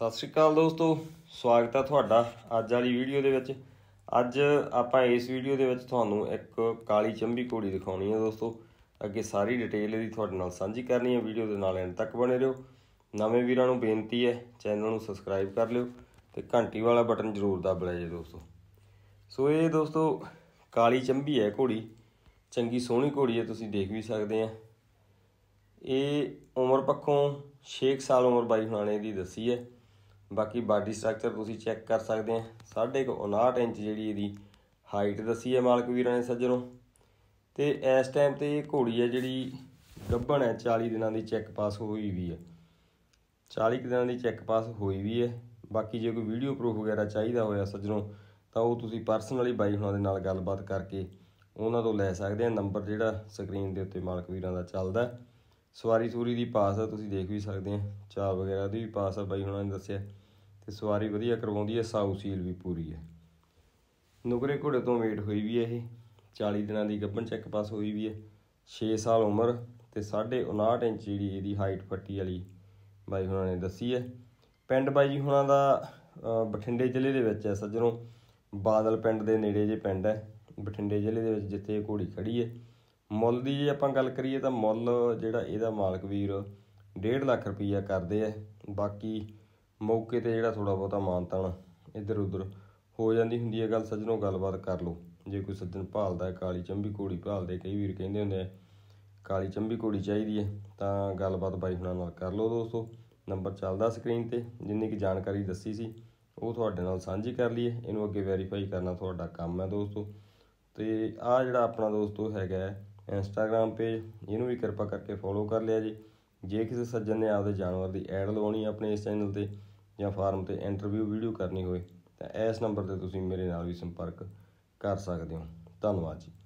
ਸਤਿ ਸ਼੍ਰੀ ਅਕਾਲ ਦੋਸਤੋ ਸਵਾਗਤ ਹੈ ਤੁਹਾਡਾ ਅੱਜ ਵਾਲੀ ਵੀਡੀਓ ਦੇ ਵਿੱਚ ਅੱਜ ਆਪਾਂ ਇਸ ਵੀਡੀਓ ਦੇ ਵਿੱਚ ਤੁਹਾਨੂੰ ਇੱਕ ਕਾਲੀ ਚੰਬੀ ਘੋੜੀ ਦਿਖਾਉਣੀ ਹੈ ਦੋਸਤੋ ਅੱਗੇ ਸਾਰੀ ਡਿਟੇਲ ਇਹਦੀ ਤੁਹਾਡੇ ਨਾਲ ਸਾਂਝੀ ਕਰਨੀ ਹੈ ਵੀਡੀਓ ਦੇ ਨਾਲ ਐਂਡ ਤੱਕ ਬਣੇ ਰਹੋ ਨਵੇਂ ਵੀਰਾਂ ਨੂੰ ਬੇਨਤੀ ਹੈ ਚੈਨਲ ਨੂੰ ਸਬਸਕ੍ਰਾਈਬ ਕਰ ਲਿਓ ਤੇ ਘੰਟੀ ਵਾਲਾ ਬਟਨ ਜ਼ਰੂਰ ਦਬ ਲਿਓ ਦੋਸਤੋ ਸੋ ਇਹ ਦੋਸਤੋ ਕਾਲੀ ਚੰਬੀ ਹੈ ਘੋੜੀ ਚੰਗੀ ਸੋਹਣੀ ਘੋੜੀ ਹੈ ਤੁਸੀਂ ਦੇਖ ਵੀ ਸਕਦੇ ਆ ਇਹ ਉਮਰ ਪੱਖੋਂ 6 ਸਾਲ ਉਮਰ ਬਾਈ ਹੁਣਾਣੇ ਦੀ ਦੱਸੀ ਹੈ ਬਾਕੀ ਬਾਡੀ ਸਟਰਕਚਰ ਤੁਸੀਂ ਚੈੱਕ ਕਰ ਸਕਦੇ ਆ 1.59 ਇੰਚ ਜਿਹੜੀ ਇਹਦੀ ਹਾਈਟ ਦੱਸੀ ਹੈ ਮਾਲਕ ਵੀਰਾਂ ਨੇ ਸੱਜਰੋਂ ਤੇ ਇਸ ਟਾਈਮ ਤੇ ਇਹ ਘੋੜੀ ਹੈ ਜਿਹੜੀ ਗੱਭਣ ਹੈ 40 ਦਿਨਾਂ ਦੀ ਚੈੱਕ ਪਾਸ ਹੋਈ ਵੀ ਹੈ 40 ਦਿਨਾਂ ਦੀ ਚੈੱਕ ਪਾਸ ਹੋਈ ਵੀ ਹੈ ਬਾਕੀ ਜੇ ਕੋਈ ਵੀਡੀਓ ਪ੍ਰੂਫ ਵਗੈਰਾ ਚਾਹੀਦਾ ਹੋਇਆ ਸੱਜਰੋਂ ਤਾਂ ਉਹ ਤੁਸੀਂ ਪਰਸਨਲੀ ਬਾਈ ਹੁਣਾਂ ਦੇ ਨਾਲ ਗੱਲਬਾਤ ਕਰਕੇ ਉਹਨਾਂ ਤੋਂ ਲੈ ਸਕਦੇ ਆ ਨੰਬਰ ਜਿਹੜਾ ਸਕਰੀਨ ਦੇ ਉੱਤੇ ਮਾਲਕ ਵੀਰਾਂ ਦਾ ਚੱਲਦਾ ਸਵਾਰੀ ਸੂਰੀ ਦੀ ਪਾਸ ਆ ਤੁਸੀਂ ਦੇਖ ਵੀ ਸਕਦੇ ਆ ਚਾਹ ਵਗੈਰਾ ਦੀ ਵੀ ਪਾਸ ਆ ਬਾਈ ਹੁਣਾਂ ਨੇ ਦੱਸਿਆ ਤੇ ਸਵਾਰੀ ਵਧੀਆ ਕਰਵਾਉਂਦੀ ਹੈ ਸਾਊ ਸੀਲ ਵੀ ਪੂਰੀ ਹੈ ਨੁਕਰੇ ਘੋੜੇ ਤੋਂ ਮੇਟ ਹੋਈ ਵੀ ਹੈ ਇਹ 40 ਦਿਨਾਂ ਦੀ ਗੱਭਣ ਚੈੱਕ ਪਾਸ ਹੋਈ ਵੀ ਹੈ 6 ਸਾਲ ਉਮਰ ਤੇ 59 ਇੰਚ ਜਿਹੜੀ ਇਹਦੀ ਹਾਈਟ ਫੱਟੀ ਵਾਲੀ ਬਾਈ ਹੁਣਾਂ ਨੇ ਦੱਸੀ ਹੈ ਪਿੰਡ ਬਾਈ ਜੀ ਹੁਣਾਂ ਦਾ ਬਠਿੰਡੇ ਜ਼ਿਲ੍ਹੇ ਦੇ ਵਿੱਚ ਹੈ ਸੱਜਣੋ ਬਾਦਲ ਪਿੰਡ ਦੇ ਨੇੜੇ ਜੇ ਪਿੰਡ ਹੈ ਬਠਿੰਡੇ ਜ਼ਿਲ੍ਹੇ ਦੇ ਵਿੱਚ ਜਿੱਥੇ ਇਹ ਘੋੜੀ ਖੜੀ ਹੈ ਮੁੱਲ ਦੀ ਜੇ ਆਪਾਂ ਗੱਲ ਕਰੀਏ ਤਾਂ ਮੁੱਲ ਜਿਹੜਾ ਇਹਦਾ ਮਾਲਕ ਵੀਰ 1.5 ਲੱਖ ਰੁਪਈਆ ਕਰਦੇ ਆ ਬਾਕੀ ਮੌਕੇ ਤੇ ਜਿਹੜਾ ਥੋੜਾ ਬਹੁਤਾ ਮਾਨਤਾਨ ਇੱਧਰ ਉੱਧਰ ਹੋ ਜਾਂਦੀ ਹੁੰਦੀ ਹੈ ਗੱਲ ਸੱਜਣੋਂ ਗੱਲਬਾਤ ਕਰ ਲਓ ਜੇ ਕੋਈ ਸੱਜਣ ਭਾਲਦਾ ਕਾਲੀ ਚੰਬੀ ਕੋੜੀ ਭਾਲਦੇ ਕਈ ਵੀਰ ਕਹਿੰਦੇ ਹੁੰਦੇ ਆ ਕਾਲੀ ਚੰਬੀ ਕੋੜੀ ਚਾਹੀਦੀ ਹੈ ਤਾਂ ਗੱਲਬਾਤ ਬਾਈ ਹੁਣਾਂ ਨਾਲ ਕਰ ਲਓ ਦੋਸਤੋ ਨੰਬਰ ਚੱਲਦਾ ਸਕਰੀਨ ਤੇ ਜਿੰਨੀ ਕੀ ਜਾਣਕਾਰੀ ਦੱਸੀ ਸੀ ਉਹ ਤੁਹਾਡੇ ਨਾਲ ਸਾਂਝੀ ਕਰ ਲਈਏ ਇਹਨੂੰ ਅੱਗੇ ਵੈਰੀਫਾਈ ਕਰਨਾ ਤੁਹਾਡਾ ਕੰਮ ਹੈ ਦੋਸਤੋ ਤੇ ਆ ਜਿਹੜਾ ਆਪਣਾ ਦੋਸਤੋ ਹੈਗਾ ਇੰਸਟਾਗ੍ਰam ਪੇਜ ਇਹਨੂੰ ਵੀ ਕਿਰਪਾ ਕਰਕੇ ਫੋਲੋ ਕਰ ਲਿਆ ਜੀ ਜੇ ਕਿਸੇ ਸੱਜਣ ਨੇ ਆਪਦੇ ਜਾਨਵਰ ਦੀ ਐਡ ਲਵਾਉਣੀ ਆਪਣੇ ਇਸ ਚੈਨਲ ਤੇ ਜਾਂ ਫਾਰਮ ਤੇ ਇੰਟਰਵਿਊ ਵੀਡੀਓ ਕਰਨੀ ਹੋਵੇ ਤਾਂ ਇਸ ਨੰਬਰ ਤੇ ਤੁਸੀਂ ਮੇਰੇ ਨਾਲ ਵੀ ਸੰਪਰਕ ਕਰ ਸਕਦੇ ਹੋ ਧੰਨਵਾਦ ਜੀ